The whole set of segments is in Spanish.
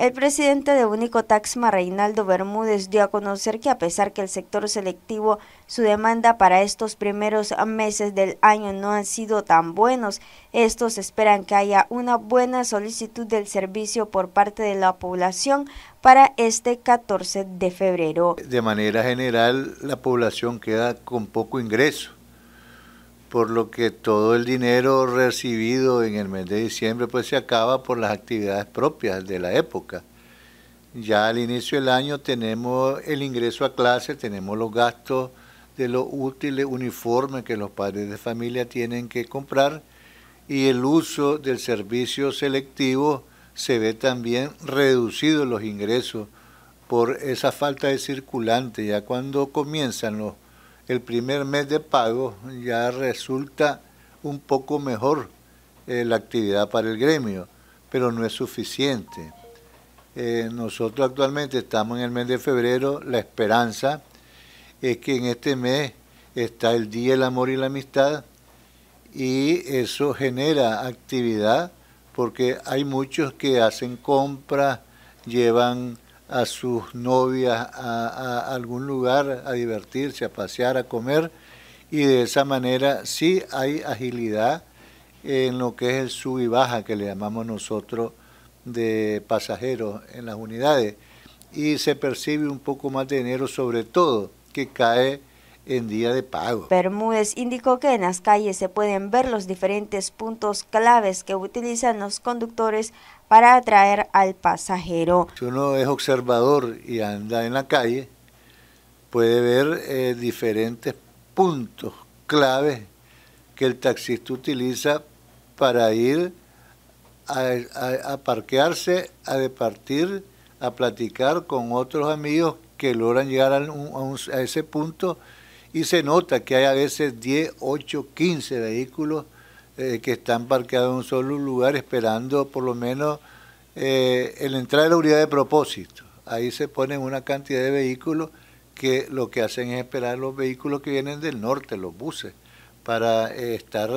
El presidente de Taxma, Reinaldo Bermúdez, dio a conocer que a pesar que el sector selectivo, su demanda para estos primeros meses del año no han sido tan buenos, estos esperan que haya una buena solicitud del servicio por parte de la población para este 14 de febrero. De manera general, la población queda con poco ingreso por lo que todo el dinero recibido en el mes de diciembre pues se acaba por las actividades propias de la época. Ya al inicio del año tenemos el ingreso a clase, tenemos los gastos de los útiles, uniformes que los padres de familia tienen que comprar y el uso del servicio selectivo se ve también reducido los ingresos por esa falta de circulante. Ya cuando comienzan los el primer mes de pago ya resulta un poco mejor eh, la actividad para el gremio, pero no es suficiente. Eh, nosotros actualmente estamos en el mes de febrero, la esperanza es que en este mes está el Día del Amor y la Amistad y eso genera actividad porque hay muchos que hacen compras, llevan a sus novias a, algún lugar a divertirse, a pasear, a comer, y de esa manera sí hay agilidad en lo que es el sub y baja que le llamamos nosotros de pasajeros en las unidades y se percibe un poco más de dinero sobre todo que cae en día de pago. Bermúdez indicó que en las calles se pueden ver los diferentes puntos claves que utilizan los conductores para atraer al pasajero. Si uno es observador y anda en la calle, puede ver eh, diferentes puntos claves que el taxista utiliza para ir a, a, a parquearse, a departir, a platicar con otros amigos que logran llegar a, a ese punto y se nota que hay a veces 10, 8, 15 vehículos eh, que están parqueados en un solo lugar esperando por lo menos eh, el entrar de la unidad de propósito. Ahí se ponen una cantidad de vehículos que lo que hacen es esperar los vehículos que vienen del norte, los buses, para eh, estar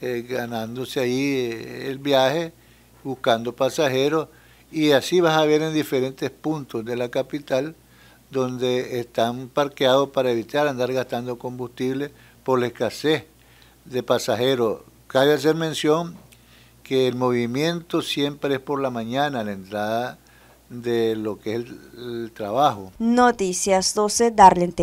ganándose ahí el viaje, buscando pasajeros. Y así vas a ver en diferentes puntos de la capital donde están parqueados para evitar andar gastando combustible por la escasez de pasajeros. Cabe hacer mención que el movimiento siempre es por la mañana, la entrada de lo que es el, trabajo. Noticias 12, Darlene